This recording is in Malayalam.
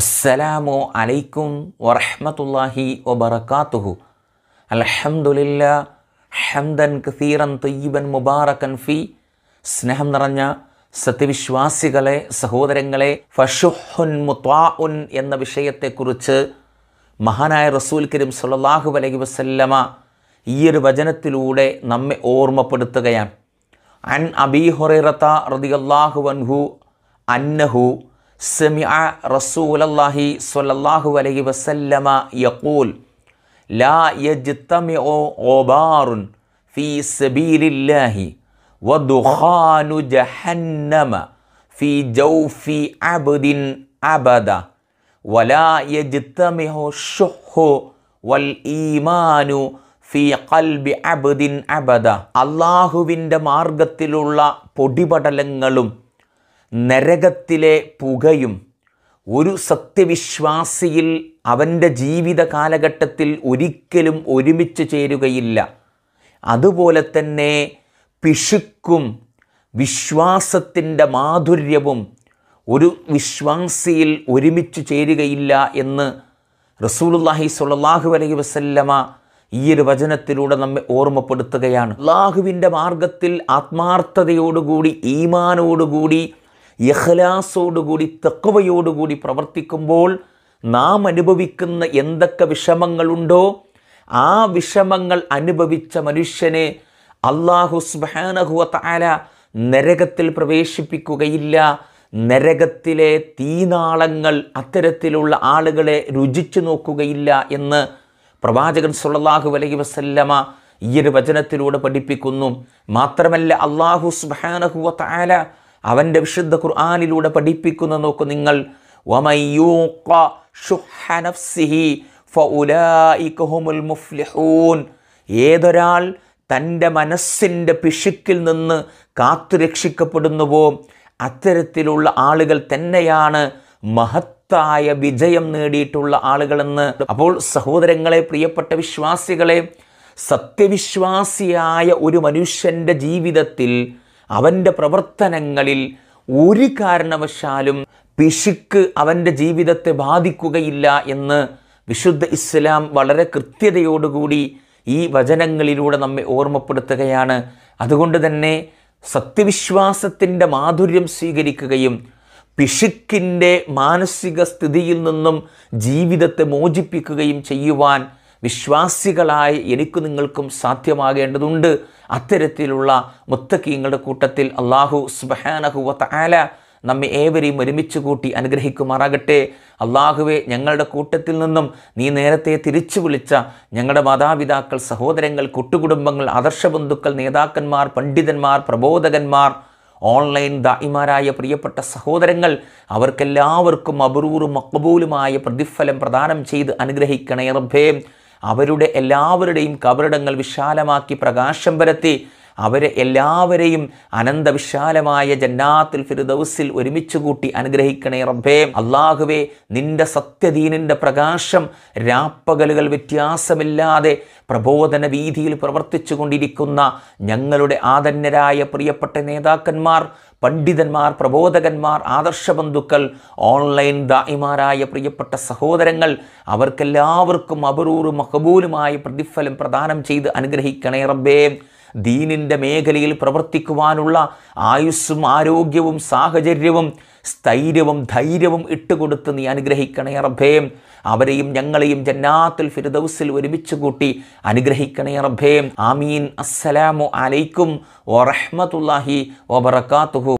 അസ്സലാമു അലൈക്കും വറഹ്മത്തുള്ളാഹി വബറകാതുഹു അൽഹംദുലില്ലാ ഹംദൻ കസീറൻ തൊയ്യബൻ മുബാറക്കൻ ഫി സ്നേഹം നിറഞ്ഞ സത്യവിശ്വാസികളെ സഹോദരങ്ങളെ ഫഷുഹുൻ മുത്വാഉൻ എന്ന വിഷയത്തെക്കുറിച്ച് മഹാനായ റസൂൽ കരീം സല്ലല്ലാഹു അലൈഹി വസല്ലമ ഈ ഒരു വചനത്തിലൂടെ നമ്മെ ഓർമ്മപ്പെടുത്തുകയാണ് അൻ അബീ ഹൊറൈറത്ത റതിയല്ലാഹു അൻഹു അന്നഹു സമിഅ റസൂലല്ലാഹി സ്വല്ലല്ലാഹു അലൈഹി വസല്ലമ യഖൂൽ ലാ യജ്തമിഉ ഉബാറുൻ ഫീ സബീലില്ലാഹി വദുഖാനു ജഹന്നമ ഫീ ജൗഫി അബ്ദിൻ അബദ ولا يجتمع الشح والإيمان ഫി കൽബി അബദിൻ അബദ അള്ളാഹുവിൻ്റെ മാർഗത്തിലുള്ള പൊടിപടലങ്ങളും നരകത്തിലെ പുകയും ഒരു സത്യവിശ്വാസിയിൽ അവൻ്റെ ജീവിത കാലഘട്ടത്തിൽ ഒരിക്കലും ഒരുമിച്ച് ചേരുകയില്ല അതുപോലെ തന്നെ പിശുക്കും വിശ്വാസത്തിൻ്റെ മാധുര്യവും ഒരു വിശ്വാസിയിൽ ഒരുമിച്ച് ചേരുകയില്ല എന്ന് റസൂലുല്ലാഹി സ്വല്ലല്ലാഹു അലൈഹി വസല്ലമ ഈ ഒരു വചനത്തിലൂടെ നമ്മെ ഓർമ്മപ്പെടുത്തുകയാണ് അള്ളാഹുവിൻ്റെ മാർഗത്തിൽ ആത്മാർത്ഥതയോടുകൂടി ഈമാനോടുകൂടി യഹ്ലാസോടുകൂടി തെക്കുവയോടുകൂടി പ്രവർത്തിക്കുമ്പോൾ നാം അനുഭവിക്കുന്ന എന്തൊക്കെ വിഷമങ്ങളുണ്ടോ ആ വിഷമങ്ങൾ അനുഭവിച്ച മനുഷ്യനെ അള്ളാഹു സ്മഹാനഹുവല നരകത്തിൽ പ്രവേശിപ്പിക്കുകയില്ല നരകത്തിലെ തീനാളങ്ങൾ അത്തരത്തിലുള്ള ആളുകളെ രുചിച്ചു നോക്കുകയില്ല എന്ന് പ്രവാചകൻ സുല്ലാഹു അലൈഹി വസല്ലമ ഈ ഒരു വചനത്തിലൂടെ പഠിപ്പിക്കുന്നു മാത്രമല്ല അള്ളാഹു സ്മഹാനഹുവല അവൻ്റെ വിശുദ്ധ ഖുർആാനിലൂടെ പഠിപ്പിക്കുന്ന നോക്കൂ നിങ്ങൾ ഏതൊരാൾ തൻ്റെ മനസ്സിൻ്റെ പിശുക്കിൽ നിന്ന് കാത്തു രക്ഷിക്കപ്പെടുന്നുവോ അത്തരത്തിലുള്ള ആളുകൾ തന്നെയാണ് മഹത്തായ വിജയം നേടിയിട്ടുള്ള ആളുകളെന്ന് അപ്പോൾ സഹോദരങ്ങളെ പ്രിയപ്പെട്ട വിശ്വാസികളെ സത്യവിശ്വാസിയായ ഒരു മനുഷ്യൻ്റെ ജീവിതത്തിൽ അവൻ്റെ പ്രവർത്തനങ്ങളിൽ ഒരു കാരണവശാലും പിശുക്ക് അവൻ്റെ ജീവിതത്തെ ബാധിക്കുകയില്ല എന്ന് വിശുദ്ധ ഇസ്ലാം വളരെ കൃത്യതയോടുകൂടി ഈ വചനങ്ങളിലൂടെ നമ്മെ ഓർമ്മപ്പെടുത്തുകയാണ് അതുകൊണ്ട് തന്നെ സത്യവിശ്വാസത്തിൻ്റെ മാധുര്യം സ്വീകരിക്കുകയും പിശുക്കിൻ്റെ മാനസിക സ്ഥിതിയിൽ നിന്നും ജീവിതത്തെ മോചിപ്പിക്കുകയും ചെയ്യുവാൻ വിശ്വാസികളായി എനിക്കും നിങ്ങൾക്കും സാധ്യമാകേണ്ടതുണ്ട് അത്തരത്തിലുള്ള മുത്തക്കീങ്ങളുടെ കൂട്ടത്തിൽ അള്ളാഹു സുബഹാനഹുവ താല നമ്മെ ഏവരെയും ഒരുമിച്ച് കൂട്ടി അനുഗ്രഹിക്കുമാറാകട്ടെ അള്ളാഹുവെ ഞങ്ങളുടെ കൂട്ടത്തിൽ നിന്നും നീ നേരത്തെ തിരിച്ചു വിളിച്ച ഞങ്ങളുടെ മാതാപിതാക്കൾ സഹോദരങ്ങൾ കുട്ടുകുടുംബങ്ങൾ ബന്ധുക്കൾ നേതാക്കന്മാർ പണ്ഡിതന്മാർ പ്രബോധകന്മാർ ഓൺലൈൻ ദായിമാരായ പ്രിയപ്പെട്ട സഹോദരങ്ങൾ അവർക്കെല്ലാവർക്കും അബുറൂറും മക്കബൂലുമായ പ്രതിഫലം പ്രദാനം ചെയ്ത് അനുഗ്രഹിക്കണേ റബ്ബേ അവരുടെ എല്ലാവരുടെയും കബറിടങ്ങൾ വിശാലമാക്കി പ്രകാശം വരത്തി അവരെ എല്ലാവരെയും അനന്തവിശാലമായ ജന്നാത്തുൽ ഫിർദൌസിൽ ഒരുമിച്ച് കൂട്ടി അനുഗ്രഹിക്കണേ റബ്ബേ അള്ളാഹുവേ നിന്റെ സത്യദീനിൻ്റെ പ്രകാശം രാപ്പകലുകൾ വ്യത്യാസമില്ലാതെ പ്രബോധന വീതിയിൽ പ്രവർത്തിച്ചു കൊണ്ടിരിക്കുന്ന ഞങ്ങളുടെ ആദന്യരായ പ്രിയപ്പെട്ട നേതാക്കന്മാർ പണ്ഡിതന്മാർ പ്രബോധകന്മാർ ആദർശബന്ധുക്കൾ ഓൺലൈൻ ദായിമാരായ പ്രിയപ്പെട്ട സഹോദരങ്ങൾ അവർക്കെല്ലാവർക്കും അപരൂറും മഹബൂലുമായ പ്രതിഫലം പ്രദാനം ചെയ്ത് അനുഗ്രഹിക്കണേ റബ്ബേ ദീനിൻ്റെ മേഖലയിൽ പ്രവർത്തിക്കുവാനുള്ള ആയുസ്സും ആരോഗ്യവും സാഹചര്യവും സ്ഥൈര്യവും ധൈര്യവും ഇട്ടുകൊടുത്ത് നീ അനുഗ്രഹിക്കണേ റബ്ബേ അവരെയും ഞങ്ങളെയും ജന്നാത്തുൽ ഫിർദൌസിൽ ഒരുമിച്ച് കൂട്ടി അനുഗ്രഹിക്കണേ റബ്ബേ ആമീൻ അസ്സലാമു അലൈക്കും വറഹ്മത്തുള്ളാഹി വബറകാതുഹു